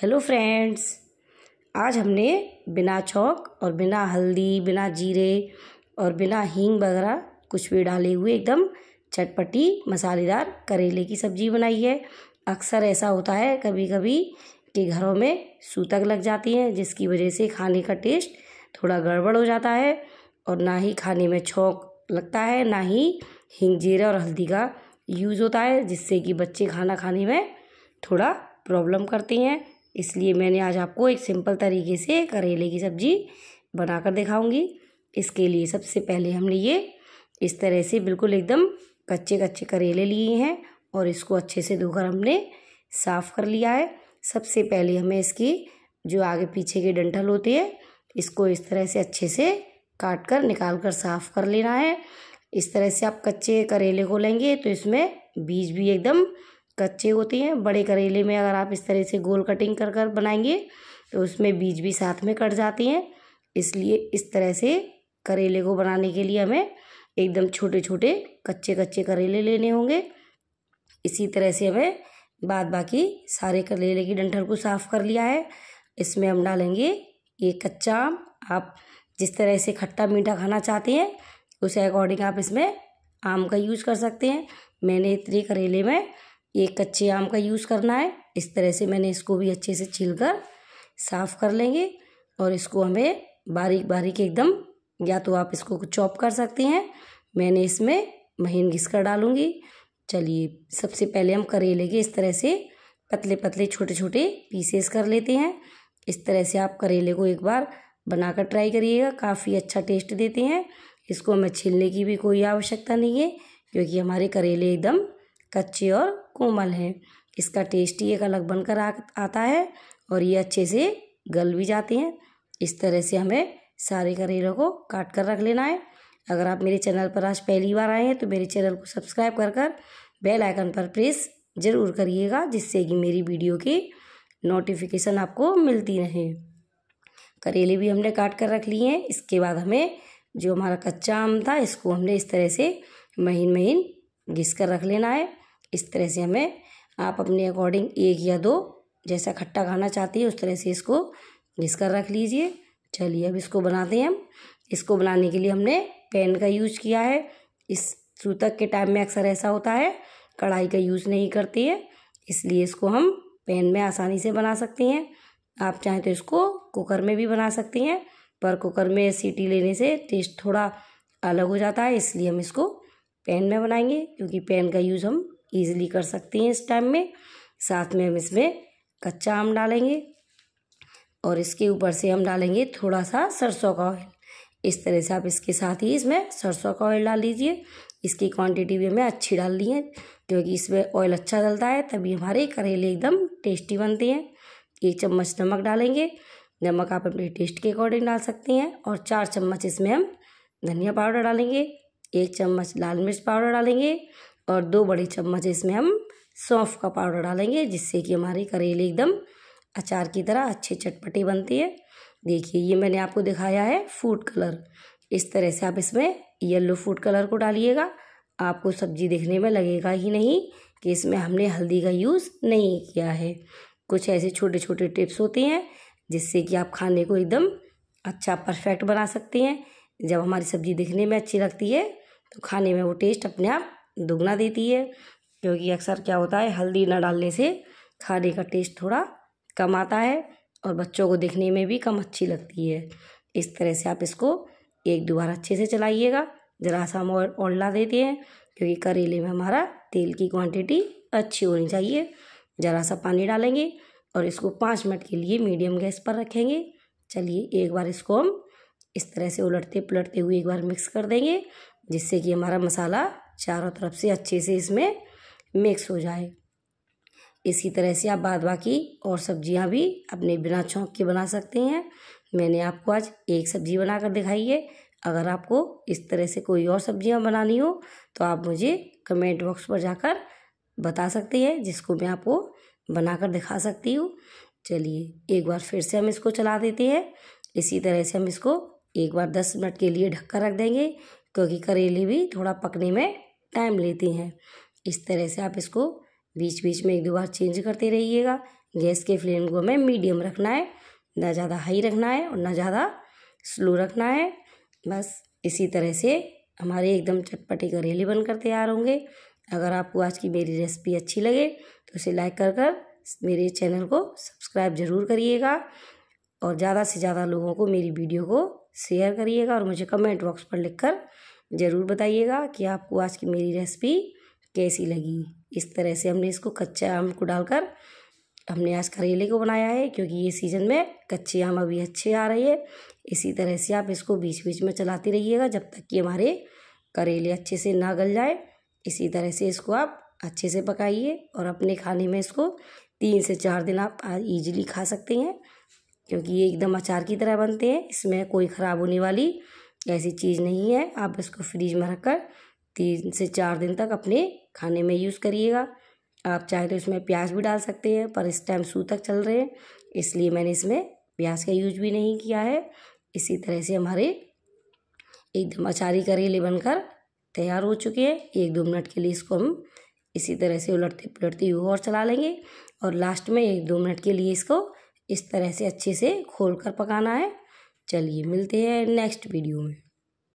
hello friends आज हमने बिना चौक और बिना हल्दी बिना जीरे और बिना हींग वगैरह कुछ भी डाले हुए एकदम चटपटी मसालेदार करेले की सब्ज़ी बनाई है अक्सर ऐसा होता है कभी कभी कि घरों में सूतक लग जाती है जिसकी वजह से खाने का टेस्ट थोड़ा गड़बड़ हो जाता है और ना ही खाने में छौक लगता है ना ही हींग जीरा और हल्दी का यूज़ होता है जिससे कि बच्चे खाना खाने में थोड़ा प्रॉब्लम करते हैं इसलिए मैंने आज आपको एक सिंपल तरीके से करेले की सब्ज़ी बनाकर दिखाऊंगी इसके लिए सबसे पहले हमने ये इस तरह से बिल्कुल एकदम कच्चे कच्चे करेले लिए हैं और इसको अच्छे से धोकर हमने साफ़ कर लिया है सबसे पहले हमें इसकी जो आगे पीछे के डंठल होती है इसको इस तरह से अच्छे से काट कर निकाल कर साफ़ कर लेना है इस तरह से आप कच्चे करेले को लेंगे तो इसमें बीज भी एकदम कच्चे होते हैं बड़े करेले में अगर आप इस तरह से गोल कटिंग कर कर बनाएंगे तो उसमें बीज भी साथ में कट जाते हैं इसलिए इस तरह से करेले को बनाने के लिए हमें एकदम छोटे छोटे कच्चे कच्चे करेले लेने होंगे इसी तरह से हमें बाद बाकी सारे करेले की डंठल को साफ़ कर लिया है इसमें हम डालेंगे ये कच्चा आम आप जिस तरह से खट्टा मीठा खाना चाहते हैं उसे अकॉर्डिंग आप इसमें आम का यूज़ कर सकते हैं मैंने इतने करेले में ये कच्चे आम का यूज़ करना है इस तरह से मैंने इसको भी अच्छे से छील कर साफ़ कर लेंगे और इसको हमें बारीक बारीक एकदम या तो आप इसको चॉप कर सकते हैं मैंने इसमें महीन घिस कर डालूँगी चलिए सबसे पहले हम करेले के इस तरह से पतले पतले छोटे छोटे पीसेस कर लेते हैं इस तरह से आप करेले को एक बार बनाकर ट्राई करिएगा काफ़ी अच्छा टेस्ट देते हैं इसको हमें छीलने की भी कोई आवश्यकता नहीं है क्योंकि हमारे करेले एकदम कच्चे और कोमल हैं इसका टेस्ट ही एक अलग बनकर आता है और ये अच्छे से गल भी जाते हैं इस तरह से हमें सारे करेलों को काट कर रख लेना है अगर आप मेरे चैनल पर आज पहली बार आए हैं तो मेरे चैनल को सब्सक्राइब कर कर बेल आइकन पर प्रेस ज़रूर करिएगा जिससे कि मेरी वीडियो की नोटिफिकेशन आपको मिलती रहे करेले भी हमने काट कर रख लिए हैं इसके बाद हमें जो हमारा कच्चा आम था इसको हमने इस तरह से महीन महीन घिस कर रख लेना है इस तरह से हमें आप अपने अकॉर्डिंग एक या दो जैसा खट्टा खाना चाहती है उस तरह से इसको घिस कर रख लीजिए चलिए अब इसको बनाते हैं हम इसको बनाने के लिए हमने पैन का यूज किया है इस सूतक के टाइम में अक्सर ऐसा होता है कढ़ाई का यूज़ नहीं करती है इसलिए इसको हम पैन में आसानी से बना सकते हैं आप चाहें तो इसको कुकर में भी बना सकती हैं पर कुकर में सीटी लेने से टेस्ट थोड़ा अलग हो जाता है इसलिए हम इसको पेन में बनाएंगे क्योंकि पेन का यूज़ हम ईजिली कर सकते हैं इस टाइम में साथ में हम इसमें कच्चा आम डालेंगे और इसके ऊपर से हम डालेंगे थोड़ा सा सरसों का ऑयल इस तरह से आप इसके साथ ही इसमें सरसों का ऑयल डाल दीजिए इसकी क्वांटिटी भी हमें अच्छी डाल दी है क्योंकि इसमें ऑयल अच्छा डलता है तभी हमारे करेले एकदम टेस्टी बनते हैं एक चम्मच नमक डालेंगे नमक आप अपने टेस्ट के अकॉर्डिंग डाल सकते हैं और चार चम्मच इसमें हम धनिया पाउडर डालेंगे एक चम्मच लाल मिर्च पाउडर डालेंगे और दो बड़ी चम्मच इसमें हम सौंफ का पाउडर डालेंगे जिससे कि हमारे करेले एकदम अचार की तरह अच्छे चटपटी बनती है देखिए ये मैंने आपको दिखाया है फूड कलर इस तरह से आप इसमें येलो फूड कलर को डालिएगा आपको सब्जी देखने में लगेगा ही नहीं कि इसमें हमने हल्दी का यूज़ नहीं किया है कुछ ऐसे छोटे छोटे टिप्स होते हैं जिससे कि आप खाने को एकदम अच्छा परफेक्ट बना सकते हैं जब हमारी सब्ज़ी दिखने में अच्छी लगती है तो खाने में वो टेस्ट अपने आप दुगना देती है क्योंकि अक्सर क्या होता है हल्दी ना डालने से खाने का टेस्ट थोड़ा कम आता है और बच्चों को देखने में भी कम अच्छी लगती है इस तरह से आप इसको एक दो बार अच्छे से चलाइएगा ज़रा सा हम और ओल्ला देते हैं क्योंकि करेले में हमारा तेल की क्वांटिटी अच्छी होनी चाहिए ज़रा सा पानी डालेंगे और इसको पाँच मिनट के लिए मीडियम गैस पर रखेंगे चलिए एक बार इसको हम इस तरह से उलटते पलटते हुए एक बार मिक्स कर देंगे जिससे कि हमारा मसाला चारों तरफ से अच्छे से इसमें मिक्स हो जाए इसी तरह से आप बाद बाकी और सब्जियां भी अपने बिना चौंक के बना सकते हैं मैंने आपको आज एक सब्जी बना कर दिखाई है अगर आपको इस तरह से कोई और सब्जियां बनानी हो तो आप मुझे कमेंट बॉक्स पर जाकर बता सकते हैं जिसको मैं आपको बना कर दिखा सकती हूँ चलिए एक बार फिर से हम इसको चला देते हैं इसी तरह से हम इसको एक बार दस मिनट के लिए ढककर रख देंगे क्योंकि करेले भी थोड़ा पकने में टाइम लेती हैं इस तरह से आप इसको बीच बीच में एक दो बार चेंज करते रहिएगा गैस के फ्लेम को हमें मीडियम रखना है ना ज़्यादा हाई रखना है और ना ज़्यादा स्लो रखना है बस इसी तरह से हमारे एकदम चटपटे करेले बनकर तैयार होंगे अगर आपको आज की मेरी रेसिपी अच्छी लगे तो इसे लाइक कर कर मेरे चैनल को सब्सक्राइब ज़रूर करिएगा और ज़्यादा से ज़्यादा लोगों को मेरी वीडियो को शेयर करिएगा और मुझे कमेंट बॉक्स पर लिखकर ज़रूर बताइएगा कि आपको आज की मेरी रेसिपी कैसी लगी इस तरह से हमने इसको कच्चे आम को डालकर हमने आज करेले को बनाया है क्योंकि ये सीज़न में कच्चे आम अभी अच्छे आ रहे हैं इसी तरह से आप इसको बीच बीच में चलाते रहिएगा जब तक कि हमारे करेले अच्छे से ना गल जाए इसी तरह से इसको आप अच्छे से पकाइए और अपने खाने में इसको तीन से चार दिन आप ईजिली खा सकते हैं क्योंकि ये एकदम अचार की तरह बनते हैं इसमें कोई ख़राब होने वाली ऐसी चीज़ नहीं है आप इसको फ्रिज में रख कर तीन से चार दिन तक अपने खाने में यूज़ करिएगा आप चाहे तो इसमें प्याज भी डाल सकते हैं पर इस टाइम सूतक चल रहे हैं इसलिए मैंने इसमें प्याज का यूज भी नहीं किया है इसी तरह से हमारे एकदम अचारी करेले बनकर तैयार हो चुके हैं एक दो मिनट के लिए इसको हम इसी तरह से उलटते पलटते और चला लेंगे और लास्ट में एक दो मिनट के लिए इसको इस तरह से अच्छे से खोल कर पकाना है चलिए मिलते हैं नेक्स्ट वीडियो में